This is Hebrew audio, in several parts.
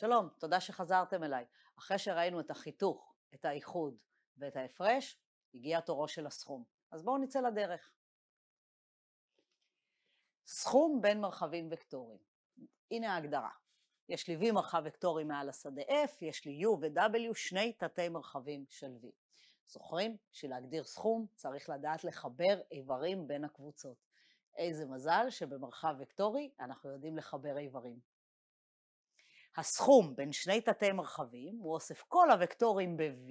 שלום, תודה שחזרתם אליי. אחרי שראינו את החיתוך, את האיחוד ואת ההפרש, הגיע תורו של הסכום. אז בואו נצא לדרך. סכום בין מרחבים וקטורים. הנה ההגדרה. יש לי V מרחב וקטורי מעל השדה F, יש לי U ו-W, שני תתי מרחבים של V. זוכרים? בשביל להגדיר סכום צריך לדעת לחבר איברים בין הקבוצות. איזה מזל שבמרחב וקטורי אנחנו יודעים לחבר איברים. הסכום בין שני תתי מרחבים הוא אוסף כל הוקטורים ב-V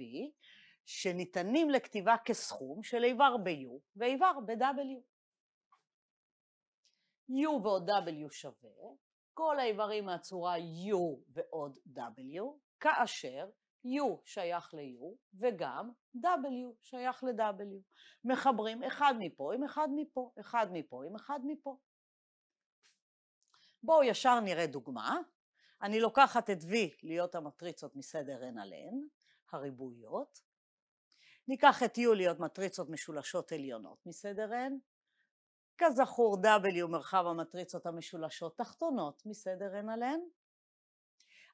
שניתנים לכתיבה כסכום של איבר ב-U ואיבר ב-W. U ועוד W שווה כל האיברים מהצורה U ועוד W, כאשר U שייך ל-U וגם W שייך ל-W. מחברים אחד מפה עם אחד מפה, אחד מפה עם אחד מפה. בואו ישר נראה דוגמה אני לוקחת את V להיות המטריצות מסדר n על n, הריבועיות, ניקח את U להיות מטריצות משולשות עליונות מסדר n, כזכור W מרחב המטריצות המשולשות תחתונות מסדר n על n.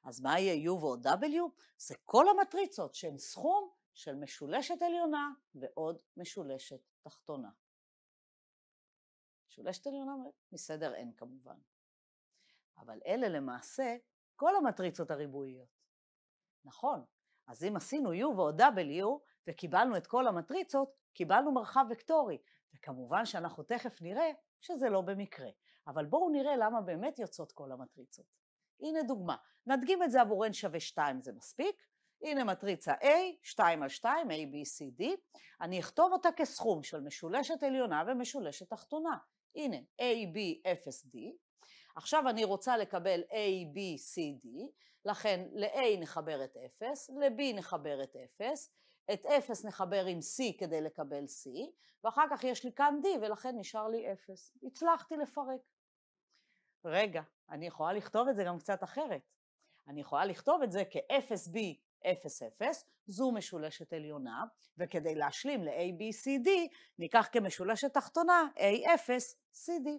אז מה יהיה U ועוד W? זה כל המטריצות שהן סכום של משולשת עליונה ועוד משולשת תחתונה. משולשת עליונה מסדר n כמובן. אבל אלה למעשה כל המטריצות הריבועיות. נכון, אז אם עשינו U ועוד W וקיבלנו את כל המטריצות, קיבלנו מרחב וקטורי, וכמובן שאנחנו תכף נראה שזה לא במקרה, אבל בואו נראה למה באמת יוצאות כל המטריצות. הנה דוגמה, נדגים את זה עבור n שווה 2 זה מספיק, הנה מטריצה A, 2 על 2, A, B, C, D, אני אכתוב אותה כסכום של משולשת עליונה ומשולשת תחתונה. הנה, A, B, 0, D, עכשיו אני רוצה לקבל A, B, C, D, לכן ל-A נחבר את 0, ל-B נחבר את 0, את 0 נחבר עם C כדי לקבל C, ואחר כך יש לי כאן D ולכן נשאר לי 0. הצלחתי לפרק. רגע, אני יכולה לכתוב את זה גם קצת אחרת. אני יכולה לכתוב את זה כ-0B 0, 0, זו משולשת עליונה, וכדי להשלים ל a B, C, D, ניקח כמשולשת תחתונה A0, C, D.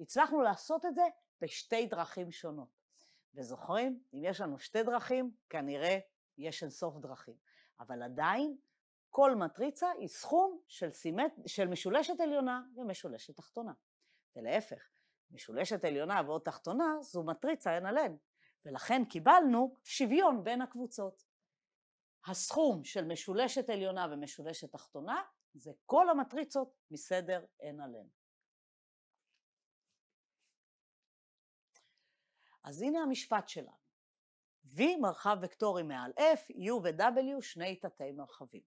הצלחנו לעשות את זה בשתי דרכים שונות. וזוכרים? אם יש לנו שתי דרכים, כנראה יש אינסוף דרכים. אבל עדיין, כל מטריצה היא סכום של, סימט, של משולשת עליונה ומשולשת תחתונה. ולהפך, משולשת עליונה ועוד תחתונה זו מטריצה אין עליהן. ולכן קיבלנו שוויון בין הקבוצות. הסכום של משולשת עליונה ומשולשת תחתונה זה כל המטריצות מסדר אין עליהן. אז הנה המשפט שלנו. V מרחב וקטורי מעל F, U ו-W שני תתי מרחבים.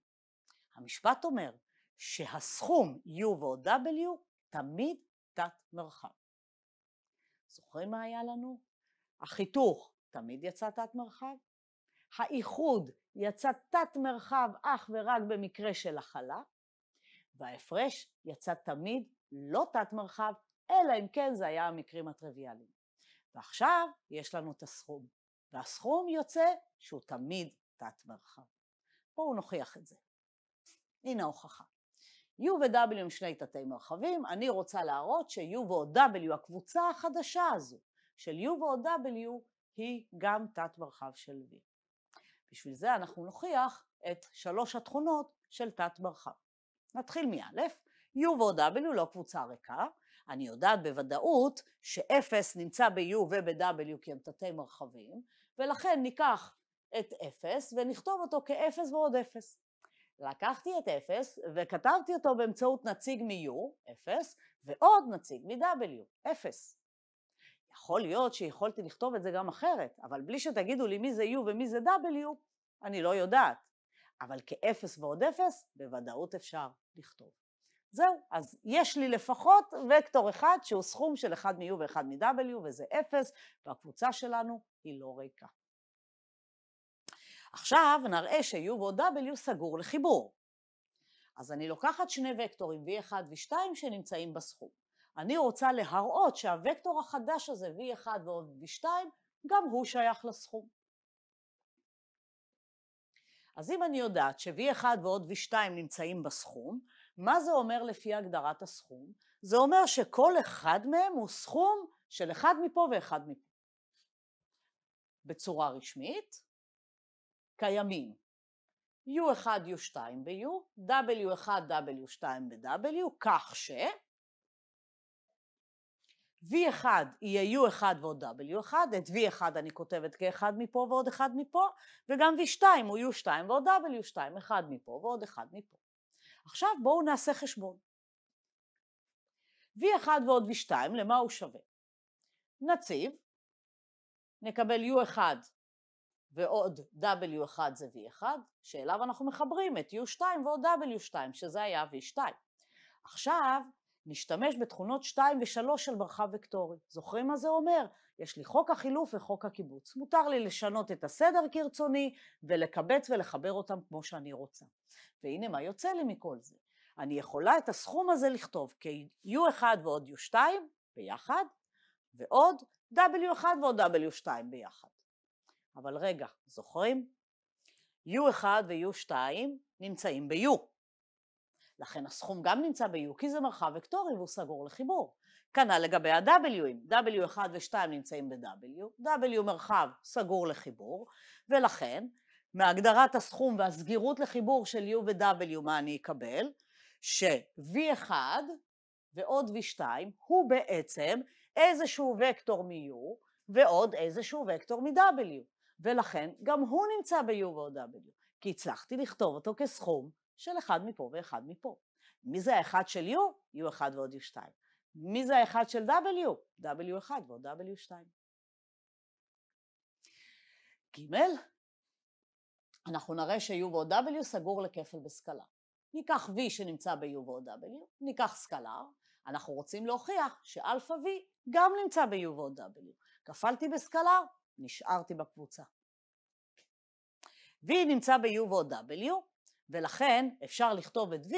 המשפט אומר שהסכום U ועוד W תמיד תת מרחב. זוכרים מה היה לנו? החיתוך תמיד יצא תת מרחב, האיחוד יצא תת מרחב אך ורק במקרה של הכלה, וההפרש יצא תמיד לא תת מרחב, אלא אם כן זה היה המקרים הטריוויאליים. ועכשיו יש לנו את הסכום, והסכום יוצא שהוא תמיד תת מרחב. בואו נוכיח את זה. הנה ההוכחה. U ו-W הם שני תתי מרחבים, אני רוצה להראות ש-U ועוד W, הקבוצה החדשה הזו של U ועוד W, היא גם תת מרחב של V. בשביל זה אנחנו נוכיח את שלוש התכונות של תת מרחב. נתחיל מא', U ועוד W לא קבוצה ריקה, אני יודעת בוודאות שאפס נמצא ב-U וב-W כי הם תתי מרחבים, ולכן ניקח את אפס ונכתוב אותו כאפס ועוד אפס. לקחתי את אפס וכתבתי אותו באמצעות נציג מ-U, אפס, ועוד נציג מ-W, אפס. יכול להיות שיכולתי לכתוב את זה גם אחרת, אבל בלי שתגידו לי מי זה U ומי זה W, אני לא יודעת. אבל כאפס ועוד אפס, בוודאות אפשר לכתוב. זהו, אז יש לי לפחות וקטור אחד שהוא סכום של 1 מ-U ו-1 מ-W וזה 0, והקבוצה שלנו היא לא ריקה. עכשיו נראה ש-U ועוד W סגור לחיבור. אז אני לוקחת שני וקטורים V1 ו-2 שנמצאים בסכום. אני רוצה להראות שהוקטור החדש הזה V1 ועוד V2 גם הוא שייך לסכום. אז אם אני יודעת ש-V1 ועוד V2 נמצאים בסכום, מה זה אומר לפי הגדרת הסכום? זה אומר שכל אחד מהם הוא סכום של אחד מפה ואחד מפה. בצורה רשמית, קיימים U1, U2 ב-U, W1, W2 ב-W, כך ש... V1 יהיה U1 ועוד W1, את V1 אני כותבת כאחד מפה ועוד אחד מפה, וגם V2 הוא U2 ועוד W2, אחד מפה ועוד אחד מפה. עכשיו בואו נעשה חשבון. V1 ועוד V2, למה הוא שווה? נציב, נקבל U1 ועוד W1 זה V1, שאליו אנחנו מחברים את U2 ועוד W2, שזה היה V2. עכשיו, נשתמש בתכונות 2 ו-3 של מרחב וקטורי. זוכרים מה זה אומר? יש לי חוק החילוף וחוק הקיבוץ. מותר לי לשנות את הסדר כרצוני ולקבץ ולחבר אותם כמו שאני רוצה. והנה מה יוצא לי מכל זה. אני יכולה את הסכום הזה לכתוב כ-U1 ועוד U2 ביחד, ועוד W1 ועוד W2 ביחד. אבל רגע, זוכרים? U1 ו-U2 נמצאים ב-U. לכן הסכום גם נמצא ב-U כי זה מרחב וקטורי והוא סגור לחיבור. כנ"ל לגבי ה-W'ים, W1 ו-2 נמצאים ב-W, W מרחב סגור לחיבור, ולכן מהגדרת הסכום והסגירות לחיבור של U ו-W מה אני אקבל? ש-V1 ועוד V2 הוא בעצם איזשהו וקטור מ-U ועוד איזשהו וקטור מ-W, ולכן גם הוא נמצא ב-U ועוד W, כי הצלחתי לכתוב אותו כסכום של אחד מפה ואחד מפה. מי זה האחד של U? U1 ועוד U2. מי זה האחד של W? W1 ועוד W2. ג' אנחנו נראה ש-U ועוד W סגור לכפל בסקלה. ניקח V שנמצא ב-U ועוד W, ניקח סקלר, אנחנו רוצים להוכיח שאלפא V גם נמצא ב-U ועוד W. כפלתי בסקלר, נשארתי בקבוצה. V נמצא ב-U ועוד W, ולכן אפשר לכתוב את V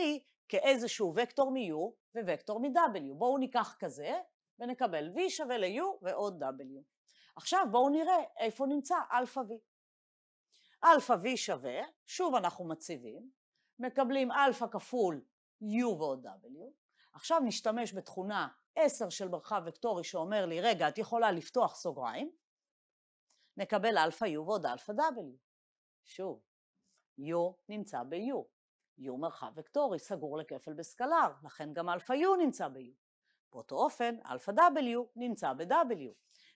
כאיזשהו וקטור מ-U ווקטור מ-W. בואו ניקח כזה ונקבל V שווה ל-U ועוד W. עכשיו בואו נראה איפה נמצא אלפא V. אלפא V שווה, שוב אנחנו מציבים, מקבלים אלפא כפול U ועוד W. עכשיו נשתמש בתכונה 10 של מרחב וקטורי שאומר לי, רגע, את יכולה לפתוח סוגריים, נקבל אלפא U ועוד אלפא W. שוב, יו נמצא ביו יו מרחב וקטורי סגור לכפל בסקלר, לכן גם אלפא יו נמצא ביו. באותו אופן, אלפא W נמצא ב-W.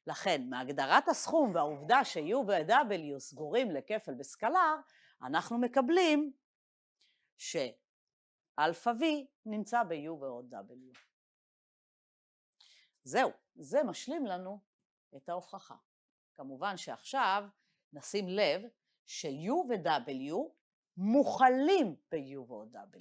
לכן, מהגדרת הסכום והעובדה ש-U ו-W סגורים לכפל בסקלר, אנחנו מקבלים שאלפא V נמצא ב-U ועוד W. זהו, זה משלים לנו את ההוכחה. כמובן שעכשיו נשים לב ש-U ו-W מוכלים ב-U ו-W.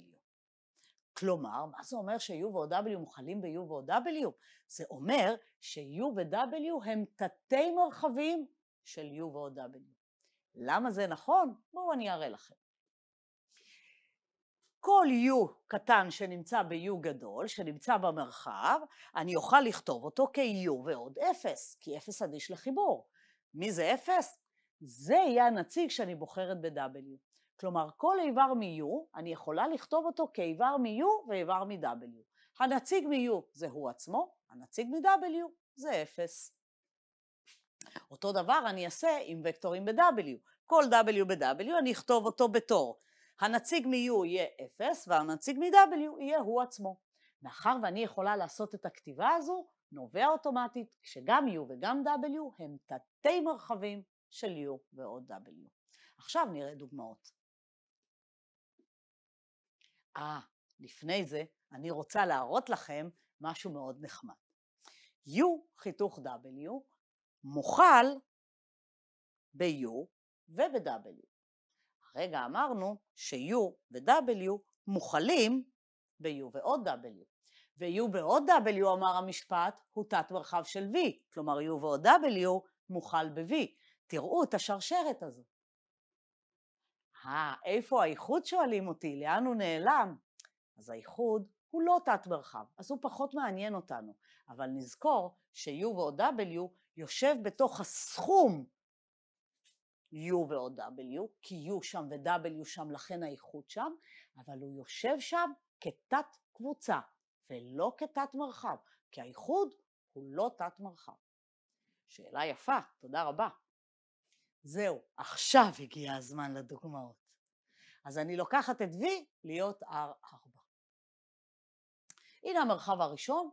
כלומר, מה זה אומר ש-U ו-W מוכלים ב-U ו-W? זה אומר ש-U ו-W הם תתי מרחבים של U ו-W. למה זה נכון? בואו אני אראה לכם. כל U קטן שנמצא ב-U גדול, שנמצא במרחב, אני אוכל לכתוב אותו כ-U ועוד 0, כי 0 אדיש לחיבור. מי זה 0? זה יהיה הנציג שאני בוחרת ב-W. כלומר, כל איבר מ-U, אני יכולה לכתוב אותו כאיבר מ-U ואיבר מ-W. הנציג מ-U זה הוא עצמו, הנציג מ-W זה 0. אותו דבר אני אעשה עם וקטורים ב-W. כל W ב-W אני אכתוב אותו בתור. הנציג מ-U יהיה 0 והנציג מ-W יהיה הוא עצמו. מאחר ואני יכולה לעשות את הכתיבה הזו, נובע אוטומטית כשגם U וגם W הם תתי מרחבים של U ועוד W. עכשיו נראה דוגמאות. אה, לפני זה אני רוצה להראות לכם משהו מאוד נחמד. U חיתוך W מוכל ב-U וב-W. הרגע אמרנו ש-U ו-W מוכלים ב-U ועוד W. ו-U ועוד W, אמר המשפט, הוא תת מרחב של V, כלומר U ועוד W מוכל ב-V. תראו את השרשרת הזו. אה, איפה האיחוד שואלים אותי? לאן הוא נעלם? אז האיחוד הוא לא תת מרחב, אז הוא פחות מעניין אותנו. אבל נזכור ש-U ועוד W יושב בתוך הסכום U ועוד W, כי U שם ו-W שם, לכן האיחוד שם, אבל הוא יושב שם כתת קבוצה. ולא כתת מרחב, כי האיחוד הוא לא תת מרחב. שאלה יפה, תודה רבה. זהו, עכשיו הגיע הזמן לדוגמאות. אז אני לוקחת את V להיות R4. הנה המרחב הראשון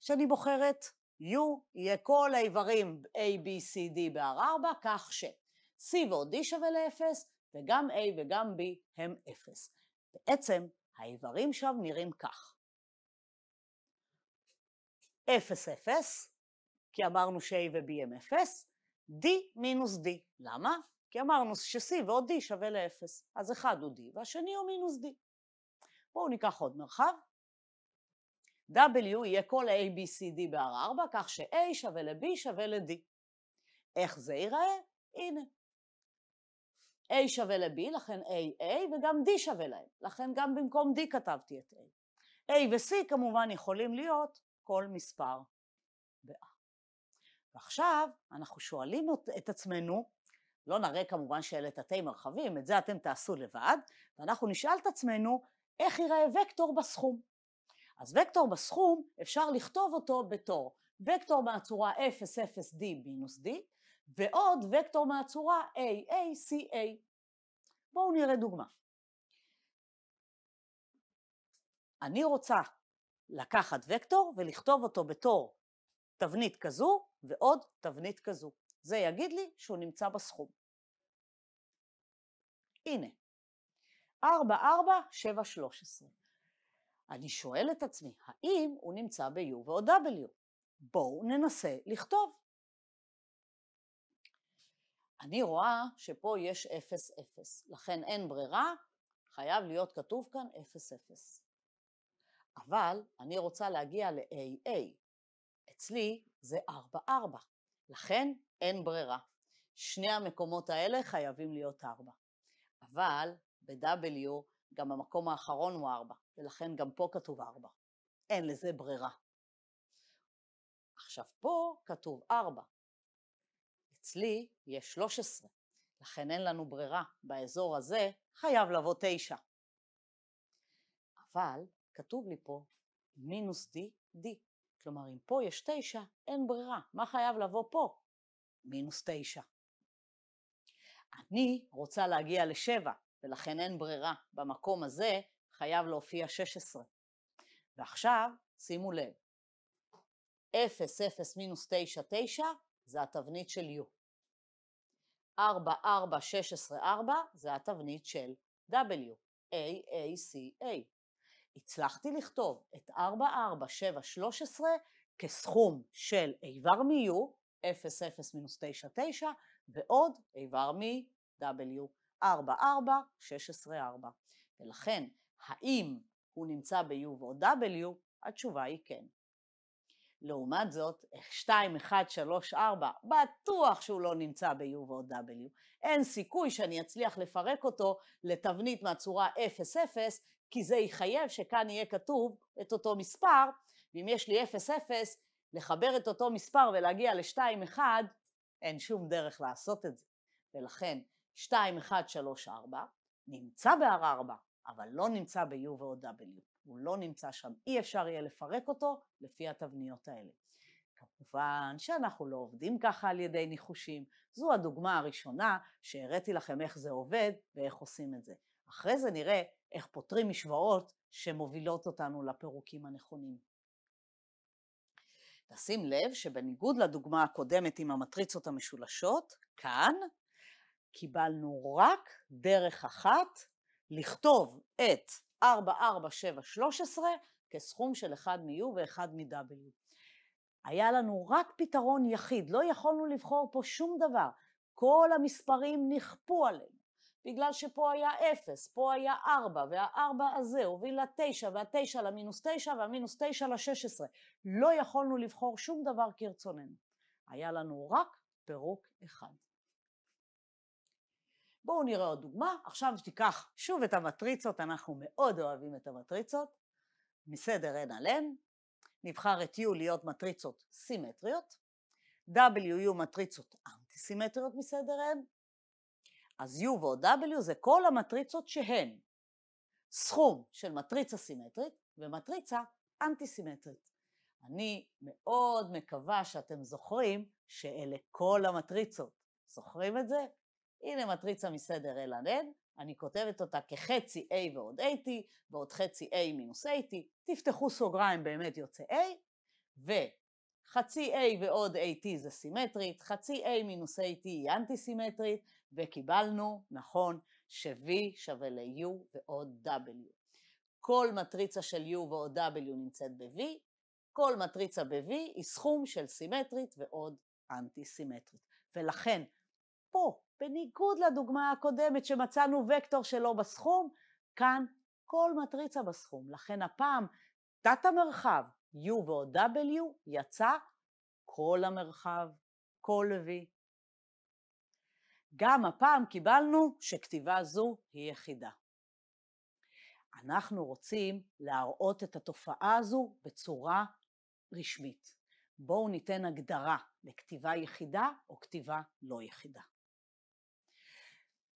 שאני בוחרת, U יהיה כל האיברים A, B, C, D ב-R4, כך ש-C ועוד D שווה ל-0, וגם A וגם B הם 0. בעצם האיברים שם נראים כך. 0, 0, כי אמרנו ש-A ו-B הם 0, D מינוס D. למה? כי אמרנו ש-C ועוד D שווה ל-0. אז אחד הוא D והשני הוא מינוס D. בואו ניקח עוד מרחב. W יהיה כל A, B, C, D בהר 4, כך ש-A שווה ל-B שווה ל-D. איך זה ייראה? הנה. A שווה ל-B, לכן A, A, וגם D שווה להם. לכן גם במקום D כתבתי את A. A ו-C כמובן יכולים להיות כל מספר באה. ועכשיו אנחנו שואלים את עצמנו, לא נראה כמובן שאלה תתי מרחבים, את זה אתם תעשו לבד, ואנחנו נשאל את עצמנו איך ייראה וקטור בסכום. אז וקטור בסכום אפשר לכתוב אותו בתור וקטור מהצורה 0, 0, d מינוס d ועוד וקטור מהצורה a, a, c, a. בואו נראה דוגמה. אני רוצה לקחת וקטור ולכתוב אותו בתור תבנית כזו ועוד תבנית כזו. זה יגיד לי שהוא נמצא בסכום. הנה, 4, 4, 7, 13. אני שואל את עצמי, האם הוא נמצא ב-U ועוד W? בואו ננסה לכתוב. אני רואה שפה יש 0, 0, לכן אין ברירה, חייב להיות כתוב כאן 0, 0. אבל אני רוצה להגיע ל-AA. אצלי זה 4-4, לכן אין ברירה. שני המקומות האלה חייבים להיות 4. אבל ב-W גם המקום האחרון הוא 4, ולכן גם פה כתוב 4. אין לזה ברירה. עכשיו פה כתוב 4. אצלי יש 13, לכן אין לנו ברירה. באזור הזה חייב לבוא 9. אבל כתוב לי פה מינוס D, D. כלומר, אם פה יש 9, אין ברירה. מה חייב לבוא פה? מינוס 9. אני רוצה להגיע ל-7, ולכן אין ברירה. במקום הזה חייב להופיע 16. ועכשיו, שימו לב, 0, 0, מינוס 9, 9, זה התבנית של U. 4, 4, 16, 4, זה התבנית של W, A, A, C, A. הצלחתי לכתוב את 44713 כסכום של איבר מ-U, 00 מינוס 99, ועוד איבר מ-W, 44, 16, 4. ולכן, האם הוא נמצא ב-U ועוד W? התשובה היא כן. לעומת זאת, 2, 1, 3, 4, בטוח שהוא לא נמצא ב-U ועוד W. אין סיכוי שאני אצליח לפרק אותו לתבנית מהצורה 0, 0, כי זה יחייב שכאן יהיה כתוב את אותו מספר, ואם יש לי 0, 0, לחבר את אותו מספר ולהגיע ל-2, 1, אין שום דרך לעשות את זה. ולכן 2, 1, 3, 4 נמצא ב-R4, אבל לא נמצא ב-U ועוד W. הוא לא נמצא שם, אי אפשר יהיה לפרק אותו לפי התבניות האלה. כמובן שאנחנו לא עובדים ככה על ידי ניחושים. זו הדוגמה הראשונה שהראיתי לכם איך זה עובד ואיך עושים את זה. אחרי זה נראה איך פותרים משוואות שמובילות אותנו לפירוקים הנכונים. נשים לב שבניגוד לדוגמה הקודמת עם המטריצות המשולשות, כאן קיבלנו רק דרך אחת לכתוב את 444713 כסכום של אחד מ-U ואחד מ-W. היה לנו רק פתרון יחיד, לא יכולנו לבחור פה שום דבר. כל המספרים נכפו עלינו, בגלל שפה היה 0, פה היה 4, וה-4 הזה הוביל ל-9, וה-9 למינוס 9, והמינוס 9 ל-16. לא יכולנו לבחור שום דבר כרצוננו. היה לנו רק פירוק אחד. בואו נראה עוד דוגמה, עכשיו תיקח שוב את המטריצות, אנחנו מאוד אוהבים את המטריצות, מסדר n על n, נבחר את U להיות מטריצות סימטריות, W מטריצות אנטי-סימטריות מסדר n, אז U ועוד W זה כל המטריצות שהן סכום של מטריצה סימטרית ומטריצה אנטי-סימטרית. אני מאוד מקווה שאתם זוכרים שאלה כל המטריצות. זוכרים את זה? הנה מטריצה מסדר LRN, אני כותבת אותה כחצי A ועוד AT, ועוד חצי A מינוס AT, תפתחו סוגריים באמת יוצא A, וחצי A ועוד AT זה סימטרית, חצי A מינוס AT היא אנטי סימטרית, וקיבלנו, נכון, ש-V שווה ל-U ועוד W. כל מטריצה של U ועוד W נמצאת ב-V, כל מטריצה ב-V היא סכום של סימטרית ועוד אנטי סימטרית. ולכן פה, בניגוד לדוגמה הקודמת שמצאנו וקטור שלא בסכום, כאן כל מטריצה בסכום. לכן הפעם תת המרחב U ועוד W יצא כל המרחב, כל V. גם הפעם קיבלנו שכתיבה זו היא יחידה. אנחנו רוצים להראות את התופעה הזו בצורה רשמית. בואו ניתן הגדרה לכתיבה יחידה או כתיבה לא יחידה.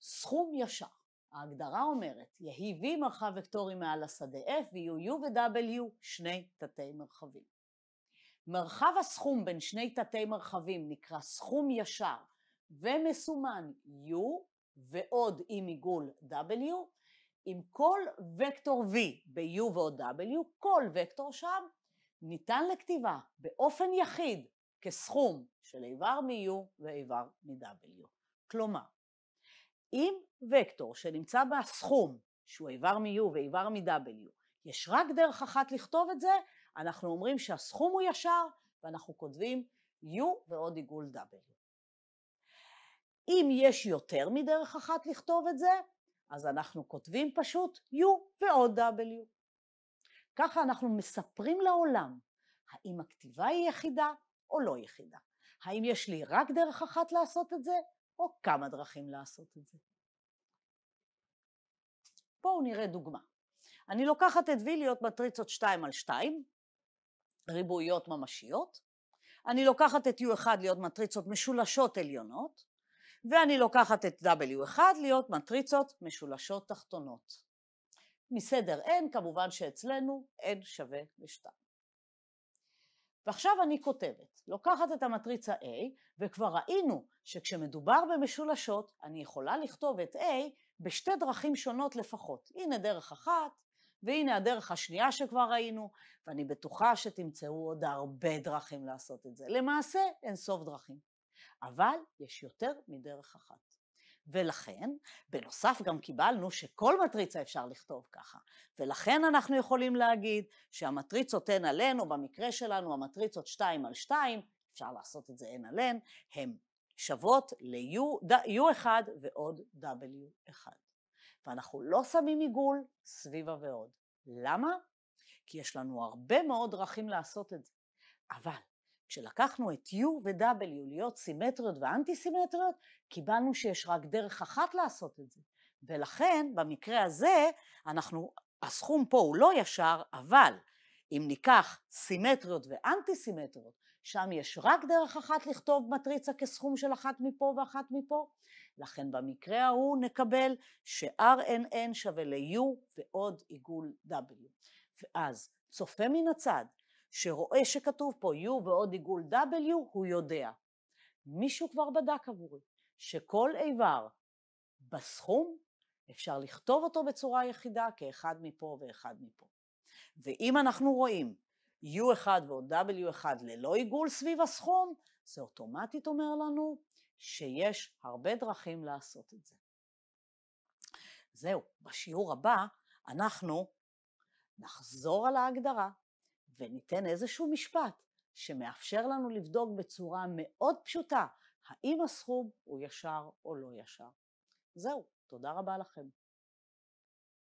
סכום ישר. ההגדרה אומרת, יהי V מרחב וקטורי מעל השדה F, ויהיו U ו-W, שני תתי מרחבים. מרחב הסכום בין שני תתי מרחבים נקרא סכום ישר ומסומן U ועוד עם עיגול W, עם כל וקטור V ב-U ועוד W, כל וקטור שם ניתן לכתיבה באופן יחיד כסכום של איבר מ-U ואיבר מ-W. כלומר, אם וקטור שנמצא בסכום שהוא איבר מ-U ואיבר מ-W, יש רק דרך אחת לכתוב את זה, אנחנו אומרים שהסכום הוא ישר ואנחנו כותבים U ועוד עיגול W. אם יש יותר מדרך אחת לכתוב את זה, אז אנחנו כותבים פשוט U ועוד W. ככה אנחנו מספרים לעולם האם הכתיבה היא יחידה או לא יחידה. האם יש לי רק דרך אחת לעשות את זה, או כמה דרכים לעשות את זה. בואו נראה דוגמה. אני לוקחת את ויליות מטריצות 2 על 2, ריבועיות ממשיות, אני לוקחת את U1 להיות מטריצות משולשות עליונות, ואני לוקחת את W1 להיות מטריצות משולשות תחתונות. מסדר n כמובן שאצלנו n שווה ל-2. ועכשיו אני כותבת, לוקחת את המטריצה A, וכבר ראינו שכשמדובר במשולשות, אני יכולה לכתוב את A בשתי דרכים שונות לפחות. הנה דרך אחת, והנה הדרך השנייה שכבר ראינו, ואני בטוחה שתמצאו עוד הרבה דרכים לעשות את זה. למעשה, אין סוף דרכים. אבל יש יותר מדרך אחת. ולכן, בנוסף גם קיבלנו שכל מטריצה אפשר לכתוב ככה, ולכן אנחנו יכולים להגיד שהמטריצות n על n, או במקרה שלנו המטריצות 2 על 2, אפשר לעשות את זה n על n, הן שוות ל-u1 ועוד w1. ואנחנו לא שמים עיגול סביבה ועוד. למה? כי יש לנו הרבה מאוד דרכים לעשות את זה. אבל כשלקחנו את U ו-W להיות סימטריות ואנטי סימטריות, קיבלנו שיש רק דרך אחת לעשות את זה. ולכן במקרה הזה אנחנו, הסכום פה הוא לא ישר, אבל אם ניקח סימטריות ואנטי סימטריות, שם יש רק דרך אחת לכתוב מטריצה כסכום של אחת מפה ואחת מפה. לכן במקרה ההוא נקבל ש-RNN שווה ל-U ועוד עיגול W. ואז צופה מן הצד שרואה שכתוב פה U ועוד עיגול W, הוא יודע. מישהו כבר בדק עבורי שכל איבר בסכום, אפשר לכתוב אותו בצורה יחידה כאחד מפה ואחד מפה. ואם אנחנו רואים U1 ועוד W1 ללא עיגול סביב הסכום, זה אוטומטית אומר לנו שיש הרבה דרכים לעשות את זה. זהו, בשיעור הבא אנחנו נחזור על ההגדרה, וניתן איזשהו משפט שמאפשר לנו לבדוק בצורה מאוד פשוטה האם הסכום הוא ישר או לא ישר. זהו, תודה רבה לכם.